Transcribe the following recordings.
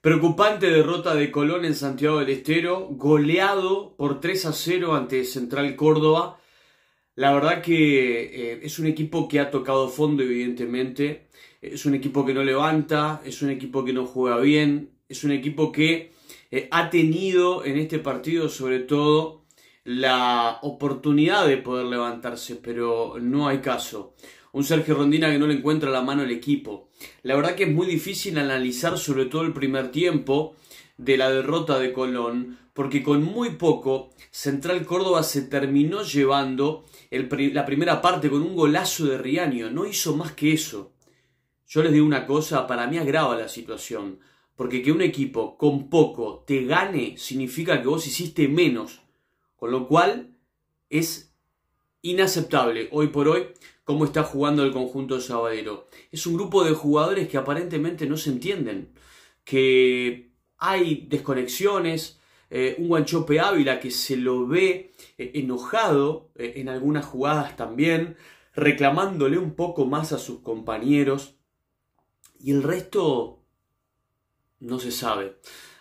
Preocupante derrota de Colón en Santiago del Estero, goleado por 3 a 0 ante Central Córdoba. La verdad que eh, es un equipo que ha tocado fondo, evidentemente. Es un equipo que no levanta, es un equipo que no juega bien, es un equipo que eh, ha tenido en este partido sobre todo la oportunidad de poder levantarse, pero no hay caso un Sergio Rondina que no le encuentra la mano al equipo. La verdad que es muy difícil analizar sobre todo el primer tiempo de la derrota de Colón, porque con muy poco Central Córdoba se terminó llevando la primera parte con un golazo de Riaño, no hizo más que eso. Yo les digo una cosa, para mí agrava la situación, porque que un equipo con poco te gane significa que vos hiciste menos, con lo cual es inaceptable hoy por hoy cómo está jugando el conjunto Sabadero. Es un grupo de jugadores que aparentemente no se entienden, que hay desconexiones, eh, un Guanchope Ávila que se lo ve eh, enojado eh, en algunas jugadas también, reclamándole un poco más a sus compañeros, y el resto no se sabe.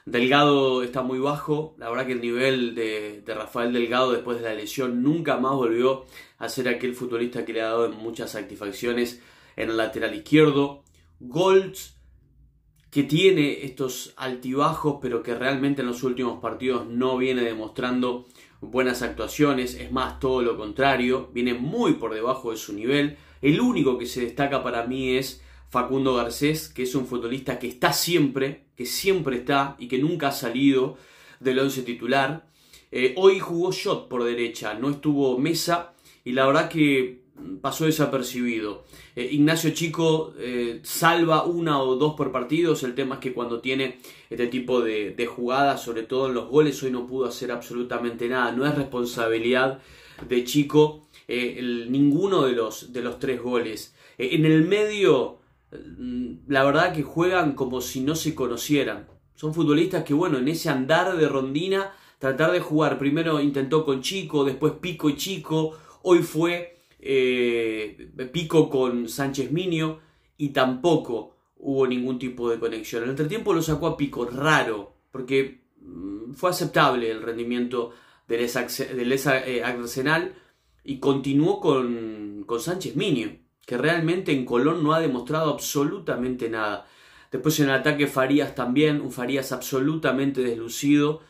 Delgado está muy bajo, la verdad que el nivel de, Rafael Delgado después de la lesión nunca más volvió a ser aquel futbolista que le ha dado muchas satisfacciones en el lateral izquierdo. Golds que tiene estos altibajos, pero que realmente en los últimos partidos no viene demostrando buenas actuaciones, es más todo lo contrario, viene muy por debajo de su nivel. El único que se destaca para mí es Facundo Garcés, que es un futbolista que está siempre, que siempre está y que nunca ha salido del once titular. Eh, hoy jugó Shot por derecha, no estuvo Mesa y la verdad que pasó desapercibido. Eh, Ignacio Chico eh, salva una o dos por partidos, el tema es que cuando tiene este tipo de, jugadas, sobre todo en los goles, hoy no pudo hacer absolutamente nada, no es responsabilidad de Chico ninguno de los, de los tres goles. en el medio Mm, la verdad que juegan como si no se conocieran. Son futbolistas que, bueno, en ese andar de rondina, tratar de jugar, primero intentó con Chico, después Pico y Chico, hoy fue eh, Pico con Sánchez Minio y tampoco hubo ningún tipo de conexión. En el entretiempo lo sacó a Pico, raro, porque mm, fue aceptable el rendimiento del ex, eh, Arsenal y continuó con, con Sánchez Minio que realmente en Colón no ha demostrado absolutamente nada. Después en el ataque Farías también, un Farías absolutamente deslucido,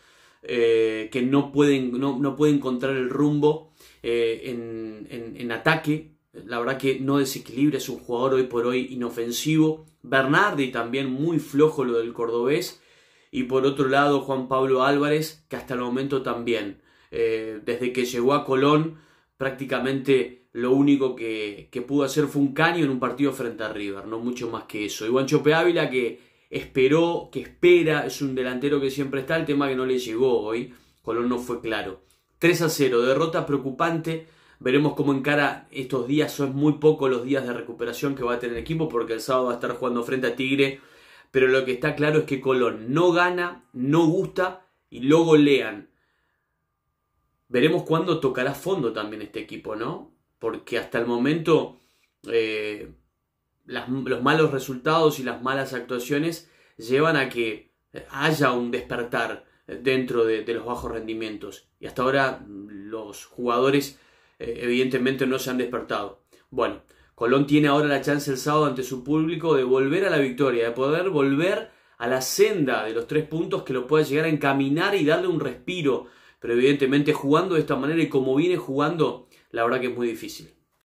eh, que no puede, no, puede, encontrar el rumbo eh, en, en, ataque. La verdad que no desequilibra, es un jugador hoy por hoy inofensivo. Bernardi también muy flojo lo del cordobés. Y por otro lado Juan Pablo Álvarez, que hasta el momento también, eh, desde que llegó a Colón, prácticamente lo único que, pudo hacer fue un caño en un partido frente a River, no mucho más que eso. Y Chope Ávila que esperó, que espera, es un delantero que siempre está, el tema que no le llegó hoy, Colón no fue claro. 3 a 0, derrota preocupante, veremos cómo encara estos días, son muy pocos los días de recuperación que va a tener el equipo porque el sábado va a estar jugando frente a Tigre, pero lo que está claro es que Colón no gana, no gusta y luego lean, Veremos cuándo tocará fondo también este equipo, ¿no? Porque hasta el momento eh, los malos resultados y las malas actuaciones llevan a que haya un despertar dentro de, los bajos rendimientos. Y hasta ahora mm, los jugadores eh, evidentemente no se han despertado. Bueno, Colón tiene ahora la chance el sábado ante su público de volver a la victoria, de poder volver a la senda de los tres puntos que lo pueda llegar a encaminar y darle un respiro pero evidentemente jugando de esta manera y como viene jugando, la verdad que es muy difícil.